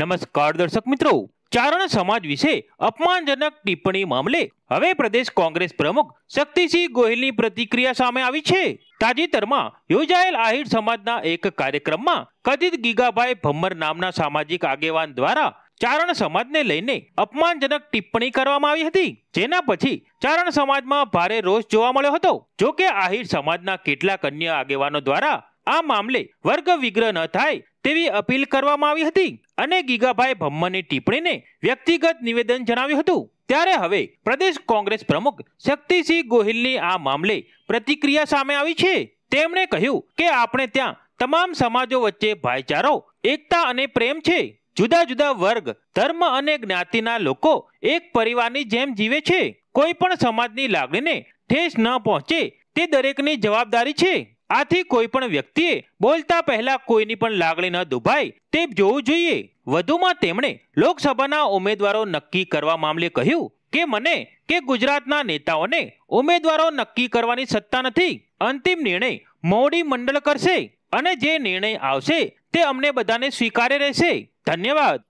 નમસ્કાર દર્શક મિત્રો ચારણ સમાજ વિશે અપમાનજનક ટિપ્પણી મામલે હવે પ્રદેશ કોંગ્રેસ પ્રમુખ શક્તિસિંહ ગોહિલની પ્રતિક્રિયા સામે આવી છે તાજેતરમાં યોજાયેલ આહિર સમાજના એક કાર્યક્રમમાં કથિત ગીગાભાઈ ભમ્મર નામના સામાજિક આગેવાન દ્વારા ચારણ સમાજને લઈને અપમાનજનક ટિપ્પણી કરવામાં આવી હતી જેના પછી ચારણ સમાજમાં ભારે રોષ જોવા મળ્યો હતો જો કે આહિર સમાજના કેટલાક અન્ય આગેવાનો દ્વારા આ મામલે વર્ગ વિગ્રહ ન થાય તેવી અપીલ કરવામાં આવી હતી અને ગીગાભાઈ ભમ્મની ટિપ્પણીને વ્યક્તિગત નિવેદન જણાવ્યું હતું ત્યારે હવે પ્રદેશ કોંગ્રેસ પ્રમુખ શક્તિસિંહ ગોહિલની આ મામલે પ્રતિક્રિયા સામે આવી છે તેમણે કહ્યું કે આપણે ત્યાં તમામ સમાજો વચ્ચે ભાઈચારો એકતા અને પ્રેમ છે જુદા જુદા વર્ગ ધર્મ અને જ્ઞાતિના લોકો એક પરિવારની જેમ જીવે છે કોઈ પણ સમાજની લાગણીને ઠેસ ન પહોંચે તે દરેકની જવાબદારી છે આથી કોઈ પણ વ્યક્તિએ બોલતા પહેલા કોઈની પણ લાગણી ન દુભાય તે જોવું જોઈએ વધુમાં તેમણે લોકસભાના ઉમેદવારો નક્કી કરવા મામલે કહ્યું કે મને કે ગુજરાતના નેતાઓને ઉમેદવારો નક્કી કરવાની સત્તા નથી અંતિમ નિર્ણય મોડી મંડળ કરશે અને જે નિર્ણય આવશે તે અમને બધાને સ્વીકાર્ય રહેશે ધન્યવાદ